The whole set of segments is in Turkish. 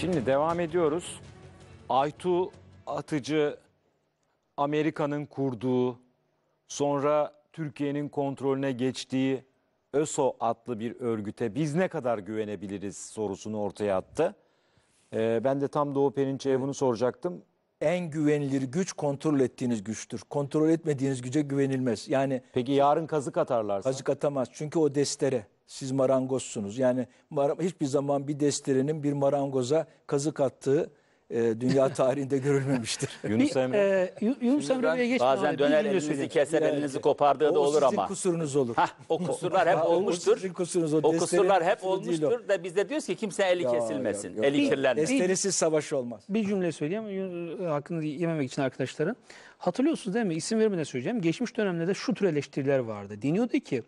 Şimdi devam ediyoruz. Aytu Atıcı Amerika'nın kurduğu, sonra Türkiye'nin kontrolüne geçtiği ÖSO adlı bir örgüte biz ne kadar güvenebiliriz sorusunu ortaya attı. Ee, ben de tam Doğu Perinçe'ye bunu soracaktım. En güvenilir güç kontrol ettiğiniz güçtür. Kontrol etmediğiniz güce güvenilmez. Yani Peki yarın kazık atarlarsa? kazık atamaz çünkü o destere siz marangozsunuz. Yani mar hiçbir zaman bir desterinin bir marangoza kazık attığı e, dünya tarihinde görülmemiştir. Yunus Emre. E, Yunus Emre'ye geçmeyeyim. Bazen döner elinizi keser yani, elinizi kopardığı da olur ama. O kusurunuz olur. Hah, o kusurlar hep olmuştur. O, kusurunuz, o, o kusurlar hep olmuştur da biz de diyoruz ki kimse eli ya, kesilmesin, yok, yok. eli kirlenmesin. Desteresiz savaş olmaz. Bir cümle söyleyeyim e, hakkını yememek için arkadaşların Hatırlıyorsunuz değil mi? İsim vermeden söyleyeceğim. Geçmiş dönemlerde şu tür eleştiriler vardı. Deniyordu ki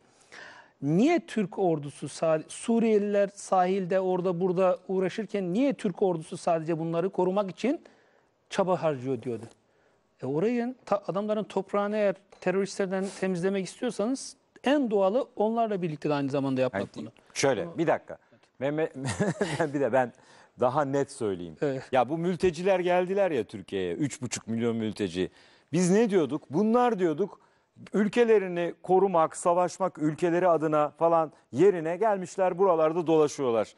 niye Türk ordusu, Suriyeliler sahilde orada burada uğraşırken niye Türk ordusu sadece bunları korumak için çaba harcıyor diyordu. E orayı adamların toprağını eğer teröristlerden temizlemek istiyorsanız en doğalı onlarla birlikte de aynı zamanda yapmak yani, bunu. Şöyle bir dakika. Mehmet, bir de ben daha net söyleyeyim. Evet. Ya bu mülteciler geldiler ya Türkiye'ye 3,5 milyon mülteci. Biz ne diyorduk? Bunlar diyorduk ülkelerini korumak, savaşmak ülkeleri adına falan yerine gelmişler buralarda dolaşıyorlar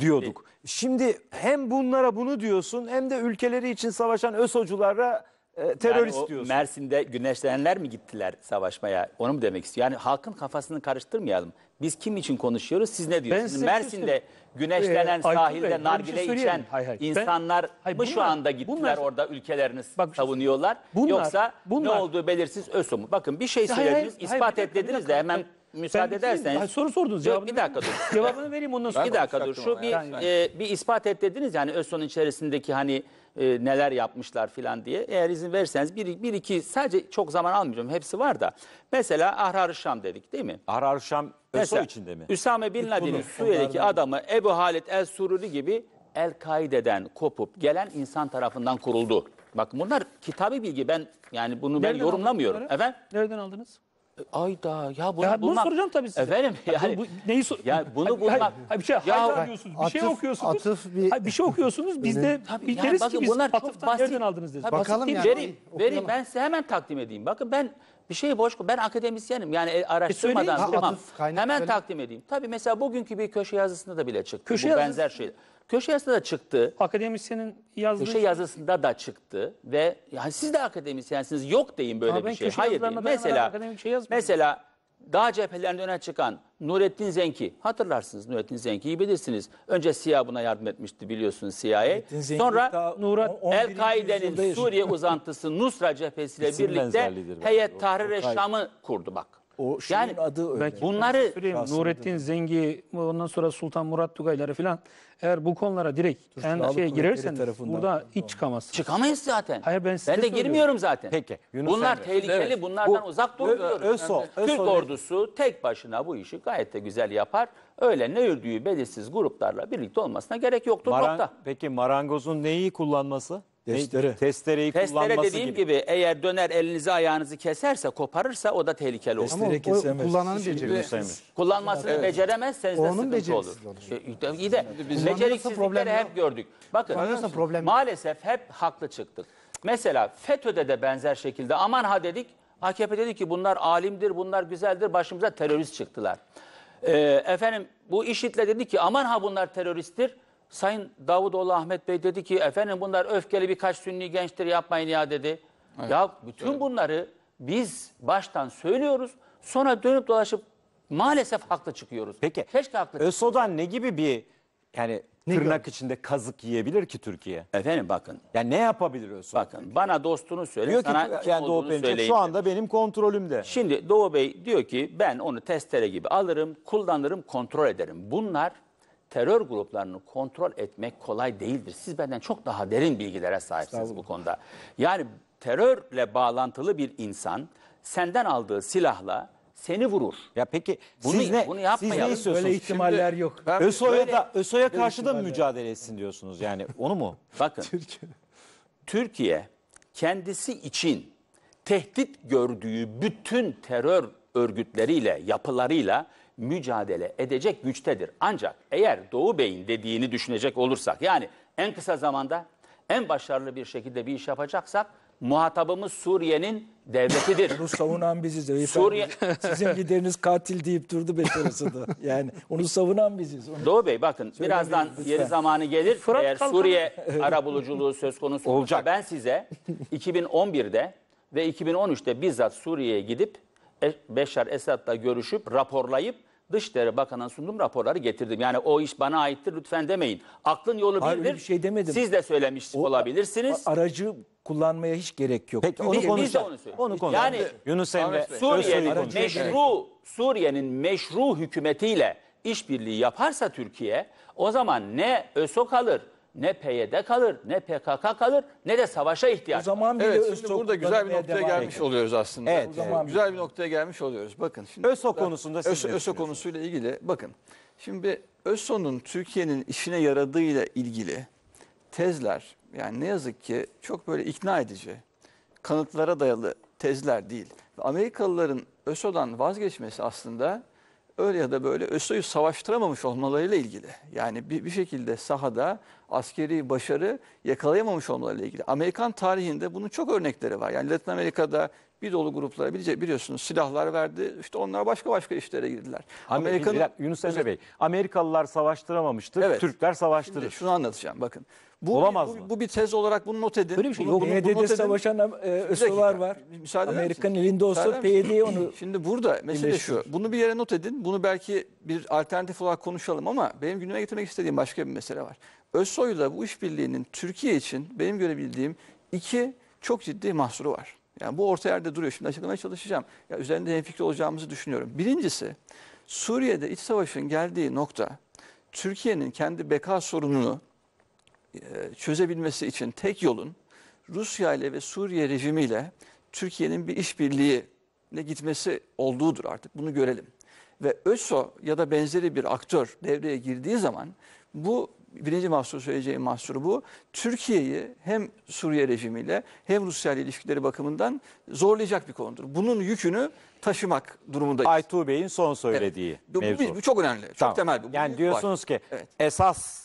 diyorduk. Şimdi hem bunlara bunu diyorsun hem de ülkeleri için savaşan ÖSO'culara ee, terörist yani diyorsun. Mersin'de güneşlenenler mi gittiler savaşmaya? Onu mu demek istiyor? Yani halkın kafasını karıştırmayalım. Biz kim için konuşuyoruz? Siz ne diyorsunuz? Ben şey Mersin'de güneşlenen e, sahilde Bey, nargile şey içen hay hay. insanlar ben, hay, mı bunlar, şu anda gittiler bunlar, orada ülkelerini bak, şey savunuyorlar? Bunlar, Yoksa bunlar, ne olduğu belirsiz ÖSO mu? Bakın bir şey söylediniz, hay, hay, ispat hay, de hemen... Hay, müsaade ederseniz. Yani soru sordunuz cevabını. Bir dakika dur. cevabını vereyim ondan sonra. Bir dakika dur. Şu bir, yani. e, bir ispat et dediniz yani ÖSO'nun içerisindeki hani e, neler yapmışlar filan diye. Eğer izin verirseniz bir, bir iki sadece çok zaman almayacağım hepsi var da. Mesela ahrar Şam dedik değil mi? Ahrar-ı Şam ÖSO içinde mi? Üsame Bin Laden'in Suriye'deki adamı Ebu Halit el-Sururi gibi El-Kaide'den kopup gelen insan tarafından kuruldu. Bak bunlar kitabi bilgi ben yani bunu Nereden ben yorumlamıyorum. Efendim? Nereden aldınız? Ayda ya bunu, ya bunu bulmak... soracağım tabii size. Efendim yani, bu, neyi sor... ya bunu bulmak hayır, hayır, bir şey ya, hayda diyorsunuz, bir şey atıf, şey okuyorsunuz. Atıf bir... Hayır, bir şey okuyorsunuz. Biz de tabii, bir yani, bakın, ki biz bunlar atıftan basit, nereden aldınız deriz. Tabii, Bakalım yani. Vereyim, vereyim ben size hemen takdim edeyim. Bakın ben bir şey boş ben akademisyenim yani e, araştırmadan e, tamam. hemen öyle. takdim edeyim. Tabii mesela bugünkü bir köşe yazısında da bile çıktı köşe bu yazısı... benzer şey. Köşe yazısında da çıktı. Akademisyenin yazdığı... Köşe şey- yazısında da çıktı ve yani siz de akademisyensiniz yok deyin böyle Ama bir şey. Hayır Mesela, akademik şey yazmıyorum. mesela dağ cephelerinde öne çıkan Nurettin Zenki. Hatırlarsınız Nurettin Zenki'yi bilirsiniz. Önce CIA buna yardım etmişti biliyorsunuz CIA. Sonra daha Nurat El-Kaide'nin Suriye uzantısı Nusra cephesiyle İsim birlikte Heyet Tahrir-i Şam'ı kurdu bak. O şeyin yani, adı öyle. Belki bunları Nurettin Zengi, ondan sonra Sultan Murat Tugayları falan eğer bu konulara direkt Türk en şeye girerseniz burada hiç çıkamazsınız. Çıkamayız zaten. Hayır ben size Ben de söylüyorum. girmiyorum zaten. Peki. Yunus bunlar Emre. tehlikeli, evet. bunlardan bu, uzak dur Türk ordusu tek başına bu işi gayet de güzel yapar. Öyle ne yürüdüğü belirsiz gruplarla birlikte olmasına gerek yoktur. Maran, nokta. Peki marangozun neyi kullanması? Testere. Testereyi Testere kullanması dediğim gibi. gibi. eğer döner elinizi ayağınızı keserse koparırsa o da tehlikeli olur. Testere kesemez. kullananın Şimdi- becerisi. Sayın- Kullanmasını beceremezseniz de Onun sıkıntı olur. becerisiz olur. E, İyi de beceriksizlikleri problem yok. hep gördük. Bakın maalesef hep haklı çıktık. Mesela FETÖ'de de benzer şekilde aman ha dedik. AKP dedi ki bunlar alimdir, bunlar güzeldir. Başımıza terörist çıktılar. E, efendim bu IŞİD'le dedi ki aman ha bunlar teröristtir. Sayın Davutoğlu Ahmet Bey dedi ki efendim bunlar öfkeli birkaç sünni gençtir yapmayın ya dedi. Evet, ya bütün evet. bunları biz baştan söylüyoruz sonra dönüp dolaşıp maalesef haklı çıkıyoruz. Peki. Keşke haklı ÖSO'dan ne gibi bir yani ne tırnak görmüş? içinde kazık yiyebilir ki Türkiye? Efendim bakın. Yani ne yapabilir ÖSO? Bakın Türkiye? bana dostunu söyle diyor sana ki, yani Doğu Perinçek şu anda benim kontrolümde. Şimdi Doğu Bey diyor ki ben onu testere gibi alırım kullanırım kontrol ederim. Bunlar terör gruplarını kontrol etmek kolay değildir. Siz benden çok daha derin bilgilere sahipsiniz bu konuda. Yani terörle bağlantılı bir insan senden aldığı silahla seni vurur. Ya peki bunu, siz ne bunu siz ne istiyorsunuz? Böyle ihtimaller Şimdi, yok. ÖSO'ya da ÖSO'ya karşı da mücadele etsin diyorsunuz yani onu mu? Bakın. Türkiye kendisi için tehdit gördüğü bütün terör örgütleriyle, yapılarıyla mücadele edecek güçtedir. Ancak eğer Doğu Bey'in dediğini düşünecek olursak yani en kısa zamanda en başarılı bir şekilde bir iş yapacaksak muhatabımız Suriye'nin devletidir. Onu savunan biziz. Suriye... Sizin lideriniz katil deyip durdu beş arasında. Yani onu savunan biziz. Onu... Doğu Bey bakın Söylemeyin, birazdan lütfen. yeri zamanı gelir. Fırat Eğer kalkan. Suriye arabuluculuğu söz konusu olacak. Ben size 2011'de ve 2013'te bizzat Suriye'ye gidip Beşar Esad'la görüşüp raporlayıp Dışişleri Bakanı'na sundum raporları getirdim. Yani o iş bana aittir lütfen demeyin. Aklın yolu Hayır, öyle bir şey demedim. Siz de söylemiş o, olabilirsiniz. Aracı kullanmaya hiç gerek yok. Peki, onu Biz- biz de konuşalım. onu söylüyoruz. Onu konuşalım. Yani- Yunus Emre Suriye'nin meşru Suriye'nin meşru hükümetiyle işbirliği yaparsa Türkiye o zaman ne ÖSO kalır ne PYD kalır, ne PKK kalır, ne de savaşa ihtiyaç. O zaman bile evet, şimdi burada güzel bir noktaya gelmiş ediyor. oluyoruz aslında. Evet, o ee, zaman evet. güzel bir noktaya gelmiş oluyoruz. Bakın şimdi ÖSO konusunda siz ÖSO, ÖSO konusuyla ilgili bakın. Şimdi ÖSO'nun Türkiye'nin işine yaradığıyla ilgili tezler yani ne yazık ki çok böyle ikna edici, kanıtlara dayalı tezler değil. Amerikalıların ÖSO'dan vazgeçmesi aslında öyle ya da böyle ÖSO'yu savaştıramamış olmalarıyla ilgili. Yani bir, bir şekilde sahada askeri başarı yakalayamamış olmalarıyla ilgili. Amerikan tarihinde bunun çok örnekleri var. Yani Latin Amerika'da bir dolu gruplara bilecek biliyorsunuz silahlar verdi. İşte onlar başka başka işlere girdiler. Amerika'nın Yunus Emre Bey, Amerikalılar savaştıramamıştır. Evet. Türkler savaştırır. Şimdi şunu anlatacağım bakın. Bu, Olamaz bu, mı? Bu bir tez olarak bunu not edin. Böyle bir şey yok. PYD'de savaşan e, var. Müsaade Amerika'nın elinde olsa PYD onu... Şimdi burada mesele şu. Bunu bir yere not edin. Bunu belki bir alternatif olarak konuşalım ama benim gündeme getirmek istediğim başka bir mesele var. Özsoy'la bu işbirliğinin Türkiye için benim görebildiğim iki çok ciddi mahsuru var. Yani bu orta yerde duruyor. Şimdi açıklamaya çalışacağım. Ya üzerinde hemfikir olacağımızı düşünüyorum. Birincisi Suriye'de iç savaşın geldiği nokta Türkiye'nin kendi beka sorununu e, çözebilmesi için tek yolun Rusya ile ve Suriye rejimiyle Türkiye'nin bir işbirliği ile gitmesi olduğudur artık bunu görelim. Ve ÖSO ya da benzeri bir aktör devreye girdiği zaman bu birinci mahsur söyleyeceğim mahsur bu. Türkiye'yi hem Suriye rejimiyle hem Rusya ile ilişkileri bakımından zorlayacak bir konudur. Bunun yükünü taşımak durumundayız. Aytuğ Bey'in son söylediği evet. mevzu. Bu, bu çok önemli, çok tamam. temel. Bu, yani bu diyorsunuz var. ki evet. esas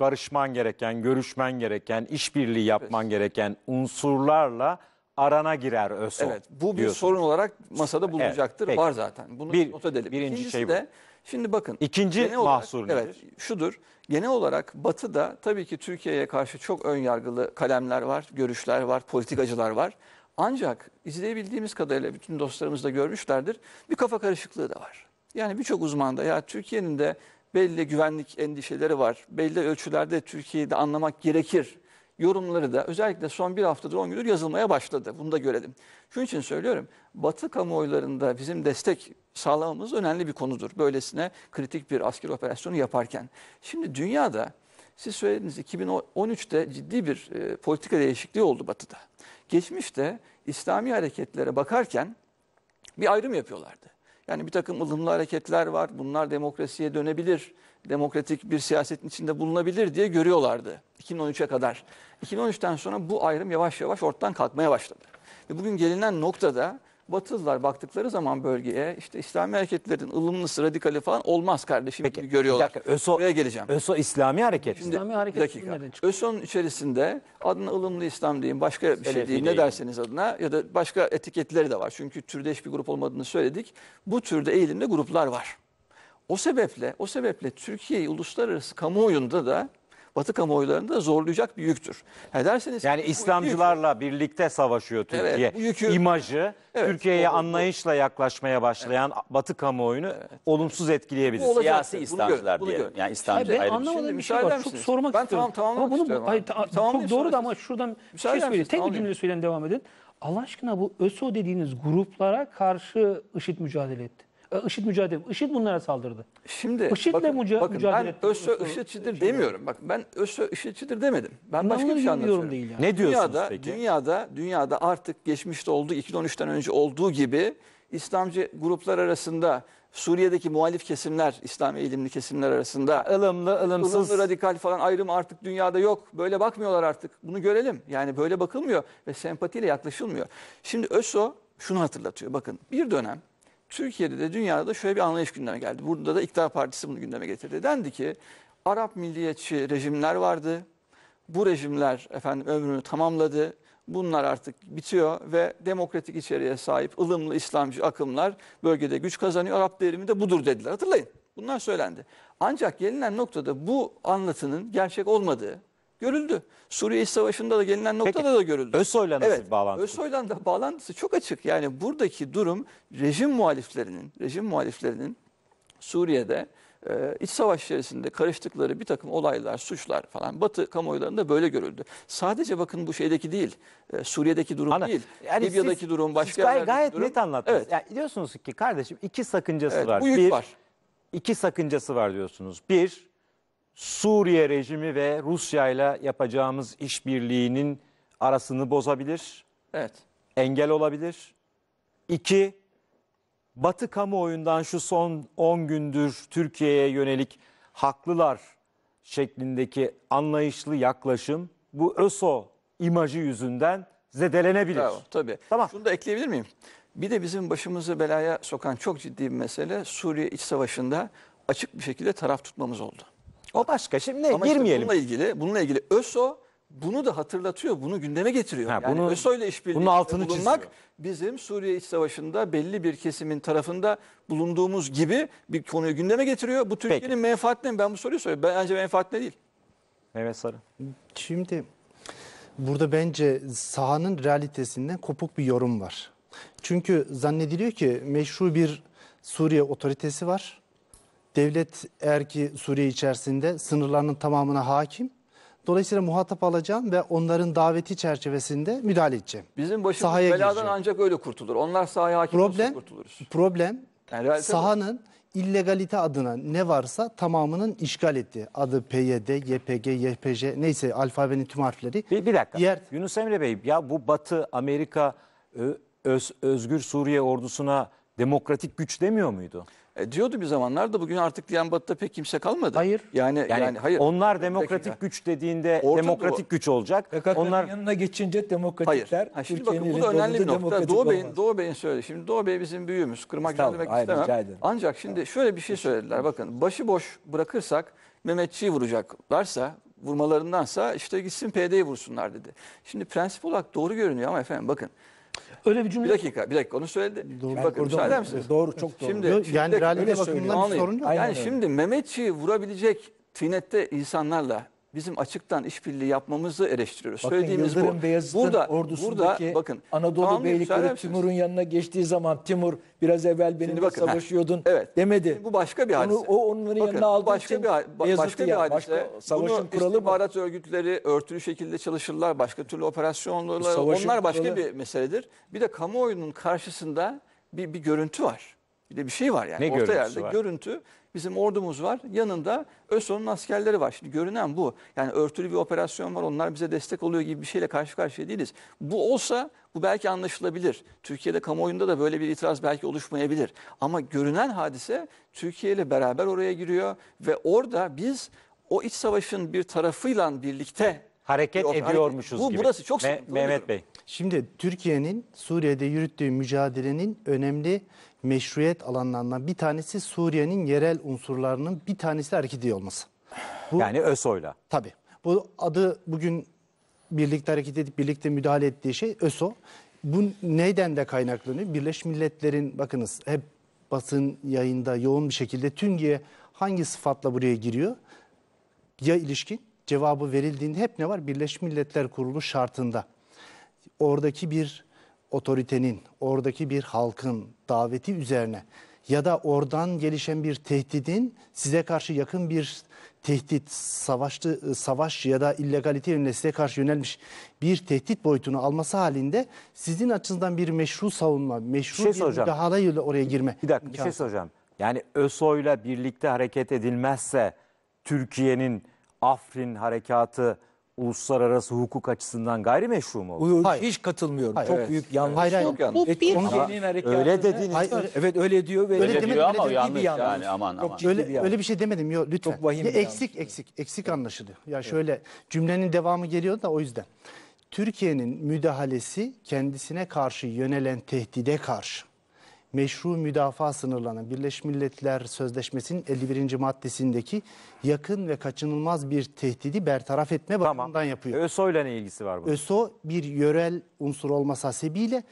barışman gereken, görüşmen gereken, işbirliği yapman evet. gereken unsurlarla arana girer ÖSO. Evet, bu bir diyorsunuz. sorun olarak masada bulunacaktır. Evet, Var zaten. Bunu bir, not edelim. Birinci İkincisi şey bu. de Şimdi bakın. İkinci genel mahsur olarak, nedir? Evet şudur. Genel olarak Batı'da tabii ki Türkiye'ye karşı çok ön yargılı kalemler var, görüşler var, politikacılar var. Ancak izleyebildiğimiz kadarıyla bütün dostlarımız da görmüşlerdir. Bir kafa karışıklığı da var. Yani birçok uzman da ya Türkiye'nin de belli güvenlik endişeleri var. Belli ölçülerde Türkiye'yi de anlamak gerekir yorumları da özellikle son bir haftadır 10 gündür yazılmaya başladı. Bunu da görelim. Şunun için söylüyorum. Batı kamuoylarında bizim destek sağlamamız önemli bir konudur. Böylesine kritik bir asker operasyonu yaparken. Şimdi dünyada siz söylediniz 2013'te ciddi bir e, politika değişikliği oldu Batı'da. Geçmişte İslami hareketlere bakarken bir ayrım yapıyorlardı. Yani bir takım ılımlı hareketler var, bunlar demokrasiye dönebilir demokratik bir siyasetin içinde bulunabilir diye görüyorlardı 2013'e kadar. 2013'ten sonra bu ayrım yavaş yavaş ortadan kalkmaya başladı. Ve bugün gelinen noktada Batılılar baktıkları zaman bölgeye işte İslami hareketlerin ılımlısı, radikali falan olmaz kardeşim Peki, gibi görüyorlar. Bir dakika, ÖSO, Buraya geleceğim. ÖSO İslami hareket. Şimdi, İslami hareket dakika. ÖSO'nun içerisinde adına ılımlı İslam deyin, başka bir şey Selefi ne derseniz adına ya da başka etiketleri de var. Çünkü türdeş bir grup olmadığını söyledik. Bu türde eğilimde gruplar var. O sebeple, o sebeple Türkiye'yi uluslararası kamuoyunda da Batı kamuoylarında zorlayacak bir yüktür. Ha derseniz yani İslamcılarla yük... birlikte savaşıyor Türkiye. Evet, yükü... İmajı evet, Türkiye'ye anlayışla yaklaşmaya başlayan evet. Batı kamuoyunu evet. olumsuz etkileyebilir. Olacak, Siyasi İslamcılar bunu yani İslamcı ayrı bir şey. bir şey var. Misiniz? Çok sormak ben istiyorum. tamam tamam. Ama bunu tamam, çok doğru da ama şuradan bir şey söyleyeyim. Tek bir cümle söyleyin devam edin. Allah aşkına bu ÖSO dediğiniz gruplara karşı IŞİD mücadele etti. IŞİD mücadele. IŞİD bunlara saldırdı. Şimdi IŞİD'le bakın, müca bakın, mücadele ben ÖSÖ IŞİD'çidir şey demiyorum. Bak ben ÖSÖ IŞİD'çidir demedim. Ben başka bir şey anlatıyorum. Değil yani. Ne diyorsunuz dünyada, peki? Dünyada, dünyada artık geçmişte olduğu 2013'ten önce olduğu gibi İslamcı gruplar arasında Suriye'deki muhalif kesimler, İslam eğilimli kesimler arasında ılımlı, ılımsız, ılımlı, radikal falan ayrım artık dünyada yok. Böyle bakmıyorlar artık. Bunu görelim. Yani böyle bakılmıyor ve sempatiyle yaklaşılmıyor. Şimdi ÖSO şunu hatırlatıyor. Bakın bir dönem Türkiye'de de dünyada da şöyle bir anlayış gündeme geldi. Burada da İktidar Partisi bunu gündeme getirdi. Dendi ki Arap milliyetçi rejimler vardı. Bu rejimler efendim ömrünü tamamladı. Bunlar artık bitiyor ve demokratik içeriğe sahip ılımlı İslamcı akımlar bölgede güç kazanıyor. Arap devrimi de budur dediler hatırlayın. Bunlar söylendi. Ancak gelinen noktada bu anlatının gerçek olmadığı, görüldü. Suriye Savaşı'nda da gelinen noktada Peki, da görüldü. ÖSO'yla nasıl evet, bağlantısı? ÖSO'yla da bağlantısı çok açık. Yani buradaki durum rejim muhaliflerinin, rejim muhaliflerinin Suriye'de e, iç savaş içerisinde karıştıkları bir takım olaylar, suçlar falan Batı kamuoylarında böyle görüldü. Sadece bakın bu şeydeki değil, e, Suriye'deki durum Ana, değil, yani Libya'daki siz, durum, başka siz yerlerdeki gayet durum. net anlattınız. Evet. Yani diyorsunuz ki kardeşim iki sakıncası evet, var. Bu yük bir, var. İki sakıncası var diyorsunuz. Bir, Suriye rejimi ve Rusya ile yapacağımız işbirliğinin arasını bozabilir, Evet. engel olabilir. İki, Batı kamuoyundan şu son 10 gündür Türkiye'ye yönelik haklılar şeklindeki anlayışlı yaklaşım bu ÖSO imajı yüzünden zedelenebilir. Bravo, tabii. Tamam. Şunu da ekleyebilir miyim? Bir de bizim başımızı belaya sokan çok ciddi bir mesele Suriye iç savaşında açık bir şekilde taraf tutmamız oldu. O başka. Şimdi ne? Ama girmeyelim. Işte bununla ilgili, bununla ilgili ÖSO bunu da hatırlatıyor, bunu gündeme getiriyor. Ha, bunu, ÖSO ile işbirliği bunun altını bulunmak çiziyor. bizim Suriye İç Savaşı'nda belli bir kesimin tarafında bulunduğumuz gibi bir konuyu gündeme getiriyor. Bu Türkiye'nin menfaatine mi? Ben bu soruyu soruyorum. Bence menfaatine değil. Evet, Sarı. Şimdi burada bence sahanın realitesinden kopuk bir yorum var. Çünkü zannediliyor ki meşru bir Suriye otoritesi var Devlet eğer ki Suriye içerisinde sınırlarının tamamına hakim. Dolayısıyla muhatap alacağım ve onların daveti çerçevesinde müdahale edeceğim. Bizim başımız Sahaya beladan gireceğim. ancak öyle kurtulur. Onlar sahaya hakim problem, kurtuluruz. Problem yani sahanın bu. illegalite adına ne varsa tamamının işgal ettiği. Adı PYD, YPG, YPJ neyse alfabenin tüm harfleri. Bir, bir dakika yer... Yunus Emre Bey ya bu Batı Amerika öz, özgür Suriye ordusuna demokratik güç demiyor muydu? E, diyordu bir zamanlar da bugün artık diyen batıda pek kimse kalmadı. Hayır. Yani yani, yani hayır. Onlar demokratik Peki, güç dediğinde Ortada demokratik bu. güç olacak. Fakat onlar yanına geçince demokratikler hayır. Ha, şimdi bakın bu da önemli bir nokta. Doğu Bey'in Doğu Bey'in söyledi. Şimdi Doğu Bey bizim büyüğümüz. Kırmak demek istemem. Aynen. Ancak şimdi tamam. şöyle bir şey söylediler. Bakın başı boş bırakırsak Mehmetçi'yi vuracaklarsa vurmalarındansa işte gitsin PD'yi vursunlar dedi. Şimdi prensip olarak doğru görünüyor ama efendim bakın Öyle bir cümle. Bir dakika, bir dakika onu söyledi. Doğru. Şimdi bakın müsaade misiniz? Doğru, çok doğru. Şimdi, şimdi yani realite şey bakımından bir sorun yok. Yani Aynen. şimdi Mehmetçiği vurabilecek tinette insanlarla bizim açıktan işbirliği yapmamızı eleştiriyoruz. Bakın Söylediğimiz Yıldırım bu. Beyazıt'ın burada, ordusundaki burada, bakın, Anadolu tamam, beylikleri Timur'un yanına geçtiği zaman Timur biraz evvel benimle bakın, savaşıyordun he, evet. demedi. Şimdi bu başka bir hadise. Onu, o onların bakın, yanına aldığı başka için bir, ba başka bir hadise. Başka, savaşın Bunu kuralı istihbarat mı? örgütleri örtülü şekilde çalışırlar. Başka türlü operasyonlar. Onlar başka kuralı. bir meseledir. Bir de kamuoyunun karşısında bir, bir görüntü var. Bir de bir şey var yani. Ne Orta yerde var? görüntü bizim ordumuz var. Yanında ÖSO'nun askerleri var. Şimdi görünen bu. Yani örtülü bir operasyon var. Onlar bize destek oluyor gibi bir şeyle karşı karşıya değiliz. Bu olsa bu belki anlaşılabilir. Türkiye'de kamuoyunda da böyle bir itiraz belki oluşmayabilir. Ama görünen hadise Türkiye ile beraber oraya giriyor ve orada biz o iç savaşın bir tarafıyla birlikte hareket bir ediyormuşuz hareket. Bu, gibi. Burası çok Me Mehmet Bey. Şimdi Türkiye'nin Suriye'de yürüttüğü mücadelenin önemli meşruiyet alanlarından bir tanesi Suriye'nin yerel unsurlarının bir tanesi hareketi olması. Bu, yani ÖSO'yla. Tabii. Bu adı bugün birlikte hareket edip birlikte müdahale ettiği şey ÖSO. Bu neyden de kaynaklanıyor? Birleşmiş Milletler'in bakınız hep basın yayında yoğun bir şekilde Tüngi'ye hangi sıfatla buraya giriyor? Ya ilişkin cevabı verildiğinde hep ne var? Birleşmiş Milletler Kurulu şartında. Oradaki bir otoritenin, oradaki bir halkın daveti üzerine ya da oradan gelişen bir tehdidin size karşı yakın bir tehdit, savaştı, savaş ya da illegalite yönüne size karşı yönelmiş bir tehdit boyutunu alması halinde sizin açınızdan bir meşru savunma, meşru bir, şey bir müdahale oraya girme. Bir dakika bir şey soracağım. Yani ÖSO'yla birlikte hareket edilmezse Türkiye'nin Afrin harekatı uluslararası hukuk açısından gayrimeşru mu Hayır. Hiç katılmıyorum. Hayır. Çok evet. büyük yanlış. Hayır, hayır. Çok yanlış. Bu bir Ama öyle dediğiniz. Hayır, evet öyle diyor ve öyle, öyle demedim, ama öyle yanlış, yanlış yani aman aman. öyle, öyle bir şey demedim yok lütfen. Çok vahim ya, eksik eksik eksik evet. anlaşılıyor. Ya evet. şöyle cümlenin devamı geliyor da o yüzden. Türkiye'nin müdahalesi kendisine karşı yönelen tehdide karşı meşru müdafaa sınırlanan Birleşmiş Milletler Sözleşmesi'nin 51. maddesindeki yakın ve kaçınılmaz bir tehdidi bertaraf etme tamam. bakımından yapıyor. ÖSO ile ne ilgisi var bu? ÖSO bir yörel unsur olması hasebiyle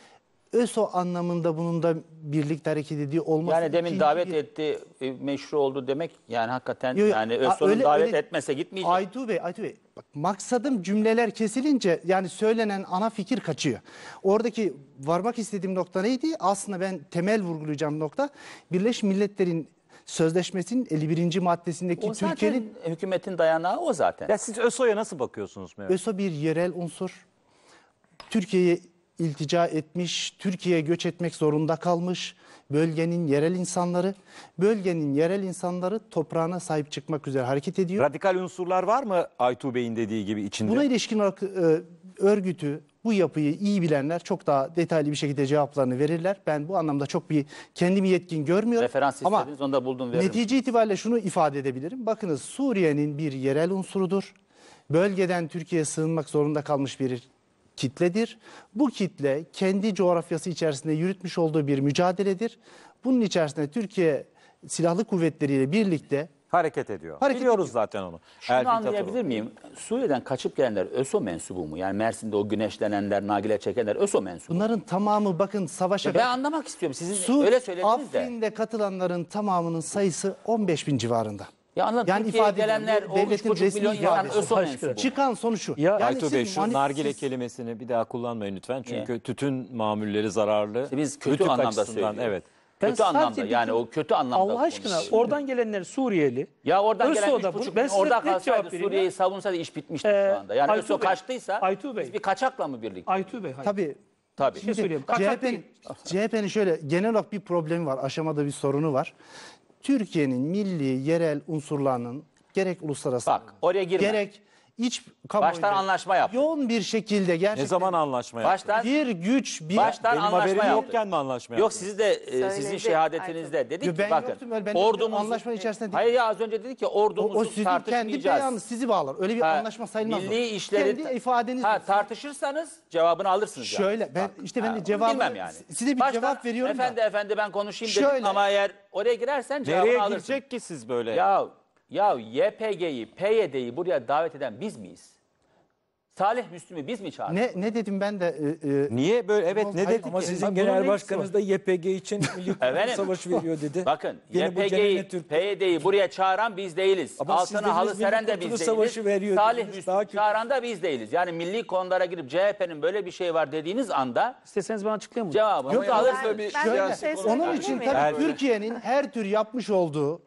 ÖSO anlamında bunun da birlikte hareket ediyor olması. Yani demin davet etti, e, meşru oldu demek yani hakikaten yo, yo, yani ÖSO'nun davet öyle, etmese gitmeyecek. Aytu Bey, Aytu Bey bak maksadım cümleler kesilince yani söylenen ana fikir kaçıyor. Oradaki varmak istediğim nokta neydi? Aslında ben temel vurgulayacağım nokta Birleşmiş Milletler'in Sözleşmesinin 51. maddesindeki Türkiye'nin... hükümetin dayanağı o zaten. Ya siz ÖSO'ya nasıl bakıyorsunuz? Mehmet? ÖSO bir yerel unsur. Türkiye'yi iltica etmiş, Türkiye'ye göç etmek zorunda kalmış bölgenin yerel insanları, bölgenin yerel insanları toprağına sahip çıkmak üzere hareket ediyor. Radikal unsurlar var mı Aytuğ Bey'in dediği gibi içinde? Buna ilişkin e, örgütü, bu yapıyı iyi bilenler çok daha detaylı bir şekilde cevaplarını verirler. Ben bu anlamda çok bir kendimi yetkin görmüyorum. Referans istediniz onu da buldum veririm. Netice itibariyle şunu ifade edebilirim. Bakınız Suriye'nin bir yerel unsurudur. Bölgeden Türkiye'ye sığınmak zorunda kalmış bir kitledir. Bu kitle kendi coğrafyası içerisinde yürütmüş olduğu bir mücadeledir. Bunun içerisinde Türkiye Silahlı kuvvetleriyle birlikte hareket ediyor. Hareket Biliyoruz ediyor. zaten onu. Şunu Erfin anlayabilir miyim? Suriye'den kaçıp gelenler ÖSO mensubu mu? Yani Mersin'de o güneşlenenler, nagile çekenler ÖSO mensubu Bunların tamamı bakın savaşa... Ben anlamak istiyorum. Sizin Sur, öyle söylediniz Afrin'de de. Afrin'de katılanların tamamının sayısı 15 bin civarında. Ya anladım. Yani Türkiye'ye ifade gelenler devletin resmi milyon ifadesi. Çıkan sonuç şu. Ya, Yani Aytu Bey şu manif- nargile siz- kelimesini bir daha kullanmayın lütfen. Çünkü tütün mamulleri zararlı. biz kötü Rütük anlamda açısından, söylüyoruz. Evet. Ben Kötü anlamda bir- yani o kötü anlamda Allah aşkına konuşuyorum. oradan gelenler Suriyeli. Ya oradan gelen Öso'da ben orada kalsaydı vereyim ya. Suriye'yi savunsaydı iş bitmişti Ee, şu anda. Yani Aytu ÖSO kaçtıysa Aytu Bey. biz bir kaçakla mı birlikte? Aytu Bey hayır. Tabii Tabii. Bir şey CHP'nin değil. şöyle genel olarak bir problemi var. Aşamada bir sorunu var. Türkiye'nin milli, yerel unsurlarının gerek uluslararası, Bak, oraya girme. gerek iç Baştan anlaşma yaptı. yoğun bir şekilde gerçekten Ne zaman anlaşma yaptı? Baştan bir güç bir baştan Benim anlaşma haberim yaptı. yokken mi anlaşma yaptı? Yok siz de e, sizin şehadetinizde dedik ki ben bakın yoktum öyle. Ben ordumuz anlaşma içerisinde değil. Hayır ya az önce dedik ki o, ordumuzu o sizin kendi tartışmayacağız. sizi bağlar. Öyle bir Ha, anlaşma sayılmaz. milli o. işleri Kendi ifadenizle. Ha tartışırsanız cevabını alırsınız Şöyle ben işte ben de cevabı bilmem yani. size bir Baştan, cevap veriyorum da. efendi efendi ben konuşayım dedim Şöyle. ama eğer oraya girersen cevabını Nereye alırsın. girecek ki siz böyle? Ya ya YPG'yi, PYD'yi buraya davet eden biz miyiz? Salih Müslüm'ü biz mi çağırdık? Ne, ne dedim ben de... E, e Niye böyle? Evet ne hayır, Ama sizin genel başkanınız da YPG için Milli Kurtuluş Savaşı veriyor dedi. Bakın YPG'yi, PYD'yi buraya çağıran biz değiliz. Ama siz halı Milli seren de biz Kurtuluş değiliz. Salih dediniz, Müslüm çağıran da biz değiliz. Yani milli konulara girip CHP'nin böyle bir şey var dediğiniz anda İsterseniz ben açıklayayım mı? cevabını Yok, alırsınız. onun için tabii Türkiye'nin her tür yapmış olduğu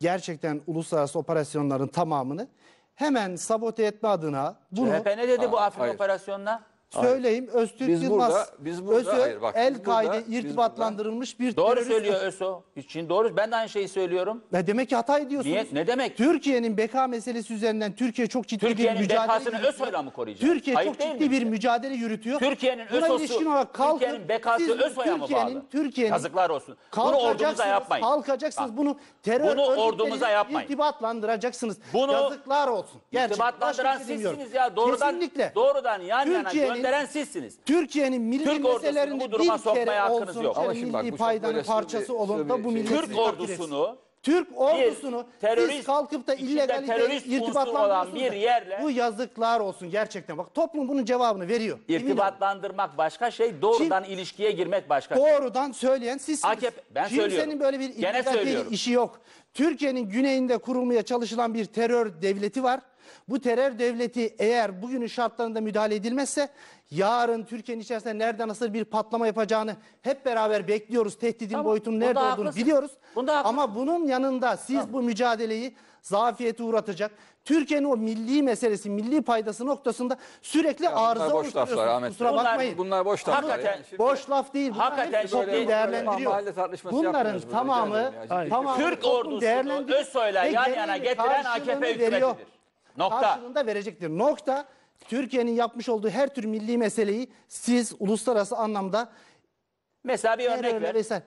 gerçekten uluslararası operasyonların tamamını hemen sabote etme adına bunu... CHP ne dedi bu Afrin Hayır. operasyonuna? Söyleyeyim Öztürk Biz Yılmaz. burada- biz burada- Özö, hayır, bak, el kaydı irtibatlandırılmış bir Doğru terörist. söylüyor ÖSO. İçin doğru. Ben de aynı şeyi söylüyorum. Ne demek ki hata ediyorsunuz. Niye? Ne demek? Türkiye'nin beka meselesi üzerinden Türkiye çok ciddi bir mücadele. Türkiye'nin mücadele bekasını yürütüyor. ÖSO'yla mı koruyacağız? Türkiye Ayıp çok ciddi bir bize? mücadele yürütüyor. Türkiye'nin Buna ilişkin ÖSO'su, Türkiye'nin bekası ÖSO'ya mı bağlı? Türkiye'nin, Türkiye'nin Yazıklar olsun. Bunu ordumuza yapmayın. Kalkacaksınız Bak, bunu terör bunu ordumuza yapmayın. irtibatlandıracaksınız. Bunu Yazıklar olsun. Gerçekten. Başka İrtibatlandıran şey sizsiniz ya. Doğrudan, Kesinlikle. doğrudan yan yana gönderen sizsiniz. Türkiye'nin milli Türk meselelerini bu duruma bir kere olsun yok. Ama şimdi milli bu paydanın parçası sövme- olun da bu sövme- şey Türk ordusunu Türk ordusunu terörist, siz kalkıp da içinde illegalite terörist unsuru irtibatlandırıyorsunuz. bir yerle- Bu yazıklar olsun gerçekten. Bak toplum bunun cevabını veriyor. İrtibatlandırmak başka şey, doğrudan ilişkiye girmek başka şey. Doğrudan söyleyen sizsiniz. AKP ben Kimsenin söylüyorum. böyle bir Gene illegal işi yok. Türkiye'nin güneyinde kurulmaya çalışılan bir terör devleti var. Bu terör devleti eğer bugünün şartlarında müdahale edilmezse yarın Türkiye'nin içerisinde nereden nasıl bir patlama yapacağını hep beraber bekliyoruz. Tehdidin tamam, boyutunun nerede olduğunu haklısın. biliyoruz. Bunda Ama bunun yanında siz tamam. bu mücadeleyi zafiyeti uğratacak. Türkiye'nin o milli meselesi, milli paydası noktasında sürekli ya arıza bunlar boş laflar Ahmet. Kusura bunlar, bakmayın. Bunlar boş laflar. Hakikaten, yani. Şimdi, boş laf değil. Bunlar hakikaten toplumu değerlendiriyor. Bunların tamamı, tamamı Türk ordusu, Özsoy'la yan yana getiren AKP hükümetidir. Nokta. karşılığında verecektir. Nokta Türkiye'nin yapmış olduğu her tür milli meseleyi siz uluslararası anlamda Mesela bir örnek ver. vesaire.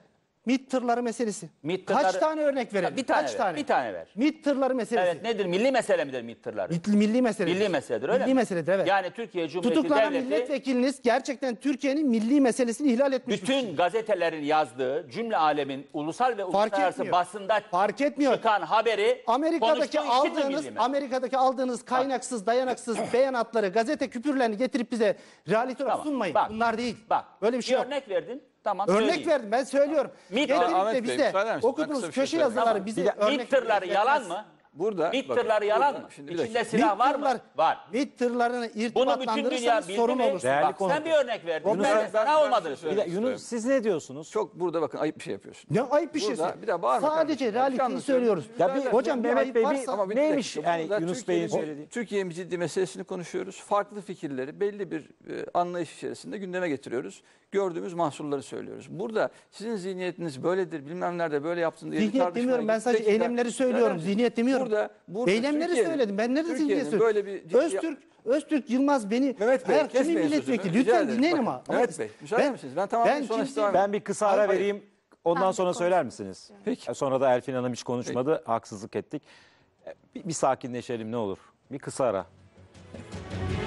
MİT meselesi. MİT Kaç tane örnek verelim? bir tane Kaç ver, tane? bir tane ver. MİT meselesi. Evet nedir? Milli mesele midir MİT tırları? Milli, Milli meseledir. meseledir öyle Milli mi? meseledir evet. Yani Türkiye Cumhuriyeti Tutuklanan Devleti milletvekiliniz gerçekten Türkiye'nin milli meselesini ihlal etmiş. bütün gazetelerin yazdığı cümle alemin ulusal ve uluslararası etmiyor. basında fark etmiyor. çıkan haberi Amerika'daki aldığınız Amerika'daki aldığınız kaynaksız, dayanaksız beyanatları, gazete küpürlerini getirip bize realite Tamam, sunmayın. bak. Bunlar değil. Bak. Böyle bir şey yok. örnek verdin. Tamam, örnek söyleyeyim. verdim ben söylüyorum. Mit, Getirip Ahmet de bize okuduğunuz şey köşe söyleyeyim. yazıları Tamam. bize örnek Mitter'lar yalan mı? burada Bitter'lar yalan mı? Şimdi İçinde silah var mı? Bitter'lar- Var. Bitterlarını Bunu bütün dünya irtibatlandırırsanız bildi sorun olur. Değerli Bak, konuk. sen bir örnek verdin. Ben de sana olmadı. Bir de- Yunus siz ne diyorsunuz? Çok burada bakın ayıp bir şey yapıyorsun. Ne ayıp bir şey. Burada bir de bağırma Sadece realiteyi söylüyoruz. Ya bir- hocam Mehmet Bey bir- Ama bir Neymiş yani Yunus Türkiye'nin- Bey'in söylediği? Türkiye'nin ciddi meselesini konuşuyoruz. Farklı fikirleri belli bir e, anlayış içerisinde gündeme getiriyoruz. Gördüğümüz mahsulleri söylüyoruz. Burada sizin zihniyetiniz böyledir, bilmem nerede böyle yaptın diye zihniyet demiyorum. Ben sadece gitmek- eylemleri söylüyorum. Zihniyet demiyorum burada, burada eylemleri Türkiye'nin, söyledim. Ben nerede Türkiye'nin böyle bir Öztürk Öztürk Yılmaz beni Mehmet Bey, her kimin milletvekili lütfen dinleyin ama. Mehmet Bey müsaade ben, misiniz? Ben tamamen ben, sonra ben bir kısa ara vereyim. Ondan sonra söyler misiniz? Peki. E, sonra da Elfin Hanım hiç konuşmadı. Peki. Haksızlık ettik. E, bir, bir sakinleşelim ne olur. Bir kısa ara. Peki.